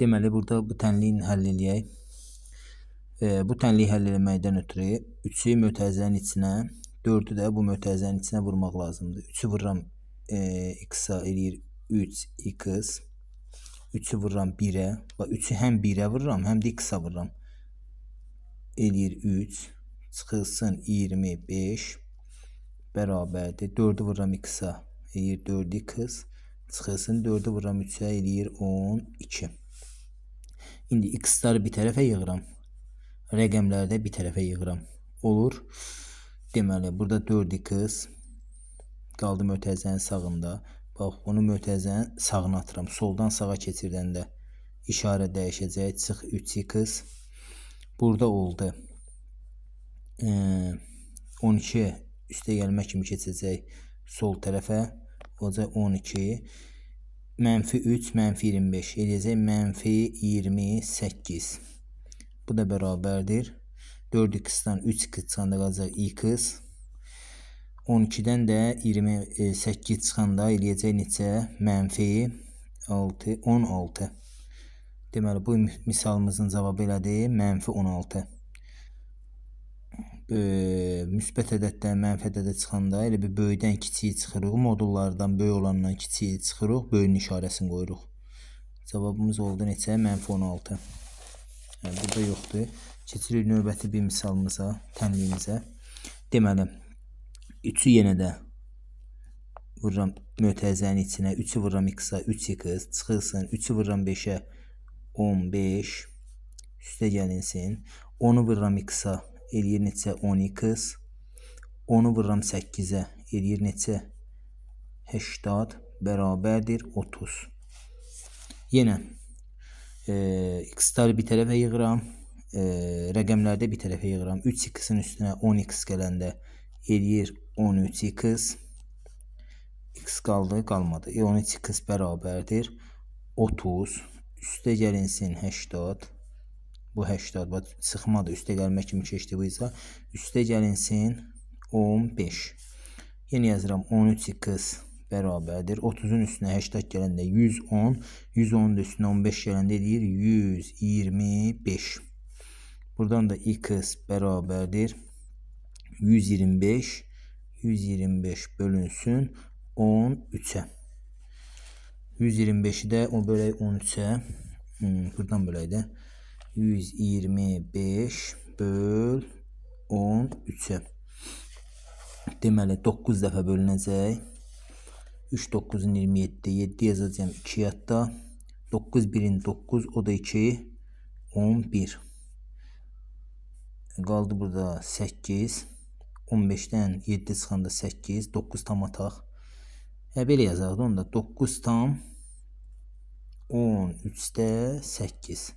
Deməli, burada bu tənliyin həll eləyək. E, bu tənliyi həll eləməkdən ötürü 3-ü mötəzənin içinə, 4-ü də bu mötəzənin içinə vurmaq lazımdır. 3-ü vururam e, x-a eləyir 3x. 3-ü vururam 1-ə. Və 3-ü həm 1-ə vururam, həm də x-a vururam. Eləyir 3. Çıxılsın 25. Bərabərdir. 4-ü vururam x-a. Eləyir 4x. Çıxılsın 4-ü vururam 3-ə. Eləyir 12. İndi x-ları bir tərəfə yığıram. Rəqəmləri də bir tərəfə yığıram. Olur. Deməli, burada 4x qaldı mötəzənin sağında. Bax, bunu mötəzənin sağına atıram. Soldan sağa keçirdəndə işarə dəyişəcək. Çıx 3x. Burada oldu. E, 12 üstə gəlmək kimi keçəcək sol tərəfə. Olacaq 12. Mənfi 3, mənfi 25 eləyəcək mənfi 28. Bu da bərabərdir. 4 x-dan 3 x çıxanda qalacaq x. 12-dən də 28 çıxanda eləyəcək neçə? Mənfi 6, 16. Deməli, bu misalımızın cavabı elədir, mənfi 16 e, müsbət ədəddən mənfi ədədə çıxanda elə bir böyükdən kiçiyə çıxırıq, modullardan böyük olandan kiçiyə çıxırıq, böyüyün işarəsini qoyuruq. Cavabımız oldu neçə? Mənfi 16. Yəni, burada yoxdur. Keçirik növbəti bir misalımıza, təmliyimizə. Deməli, 3-ü yenə də vururam mötəzənin içinə, 3-ü vururam x-a, 3x çıxılsın, 3-ü vururam 5-ə, 15, üstə gəlinsin, 10-u vururam x-a, eləyir neçə 12x. 10-u vururam 8-ə, eləyir neçə 80 bərabərdir 30. Yenə e, x-ləri bir tərəfə yığıram, e, rəqəmlərdə bir tərəfə yığıram. 3x-in üstünə 10x gələndə eləyir 13x. x qaldı, qalmadı. E, 13x bərabərdir 30. Üstə gəlinsin 80 bu 80 və sıxma da üstə gəlmə kimi keçdi bu izah. Üstə gəlinsin 15. Yenə yazıram 13 x bərabərdir. 30-un üstünə 80 gələndə 110, 110-un üstünə 15 gələndə eləyir 125. Buradan da x bərabərdir 125. 125 bölünsün 13-ə. 125-i də o bölək 13-ə. Hmm, buradan bölək də 125 böl 13-ə. Deməli, 9 dəfə bölünəcək. 3 9-un 27, 7 yazacağım 2 yadda. 9 1-in 9, o da 2, 11. Qaldı burada 8. 15-dən 7 çıxanda 8, 9 tam ataq. Hə, belə yazardı onda 9 tam 13-də 8.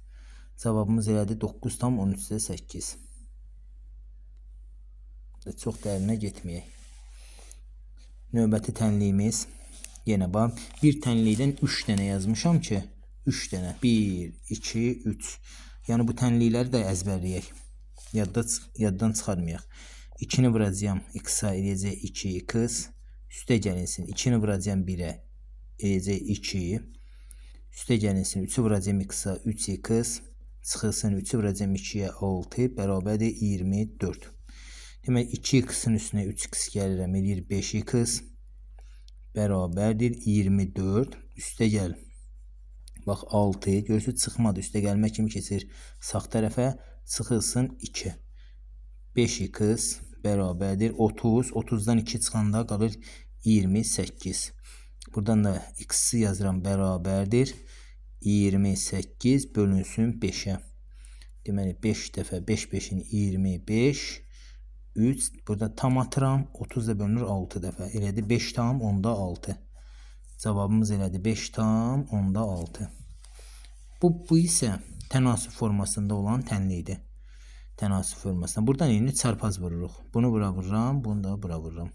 Cavabımız elədi 9,13-8. Çox dərinə getməyək. Növbəti tənliyimiz yenə bax bir tənlikdən 3 dənə yazmışam ki, 3 dənə 1 2 3. Yəni bu tənlikləri də əzbərləyək. Yadda yaddan çıxarmayaq. 2-ni vuracağam x-a eləyəcək 2 x üstə gəlinsin. 2-ni vuracağam 1-ə eləyəcək 2 üstə gəlinsin. 3-ü vuracağam x-a 3 x çıxılsın 3 vuracam 2-yə 6 bərabərdir 24. Demək 2x-in üstünə 3x gəlirəm eləyir 5x bərabərdir 24. Üstə gəl. Bax 6 görürsüz çıxmadı. Üstə gəlmək kimi keçir sağ tərəfə çıxılsın 2. 5x bərabərdir 30. 30-dan 2 çıxanda qalır 28. Buradan da x-i yazıram bərabərdir 28. 28 bölünsün 5-ə. Deməli 5 dəfə 5 5-in 25 3 burada tam atıram 30 da bölünür 6 dəfə. Elədi 5 tam onda 6. Cavabımız elədi 5 tam onda 6. Bu bu isə tənasüb formasında olan tənli idi. Tənasüb formasında. Burdan yeni çarpaz vururuq. Bunu bura vururam, bunu da bura vururam.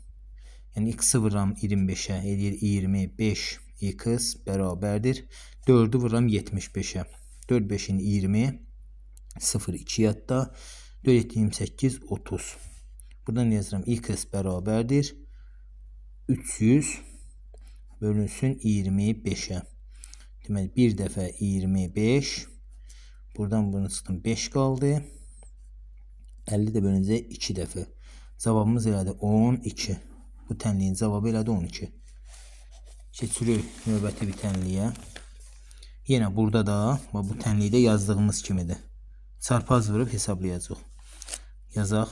Yəni x-ı vururam 25-ə, eləyir 25 x bərabərdir. 4-ü vururam 75-ə. 4 5-in 20 0 2 yadda. 4 7 28 30. Burada nə yazıram? x bərabərdir 300 bölünsün 25-ə. Deməli bir dəfə 25 buradan bunu çıxdım 5 qaldı. 50 də bölüncə 2 dəfə. Cavabımız elədi 12. Bu tənliyin cavabı elədi 12. Keçirik növbəti bir tənliyə. Yenə burada da və bu tənlikdə yazdığımız kimidir. Çarpaz vurub hesablayacaq. Yazaq.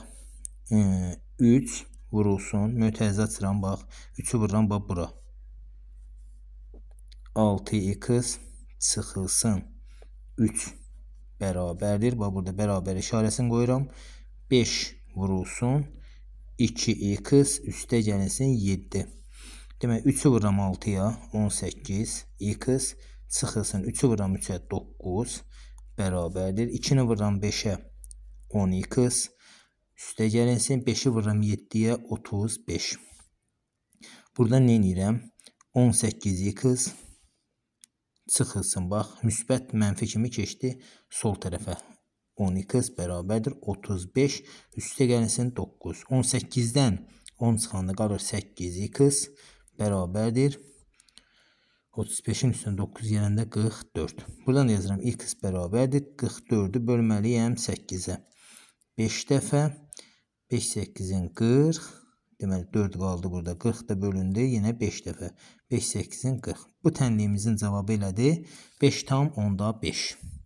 3 vurulsun. Mötərizə açıram bax. 3-ü vururam bax bura. 6x çıxılsın. 3 bərabərdir. Bax burada bərabər işarəsini qoyuram. 5 vurulsun. 2x üstə gəlinsin 7. Demək 3-ü vururam 6-ya 18 x çıxılsın 3-ü vururam 3-ə 9 bərabərdir. 2-ni vururam 5-ə 10x üstə gəlinsin 5-i vururam 7-yə 35. Burada nə edirəm? 18x çıxılsın. Bax, müsbət mənfi kimi keçdi sol tərəfə. 12 bərabərdir 35 üstə gəlinsin 9. 18-dən 10 çıxanda qalır 8 x bərabərdir. 35-in üstünə 9 yerində 44. Buradan da yazıram. X bərabərdir. 44-ü bölməliyəm 8-ə. 5 dəfə 5 8-in 40. Deməli 4 qaldı burada. 40 da bölündü. Yenə 5 dəfə. 5 8-in 40. Bu tənliyimizin cavabı elədir. 5 tam onda 5.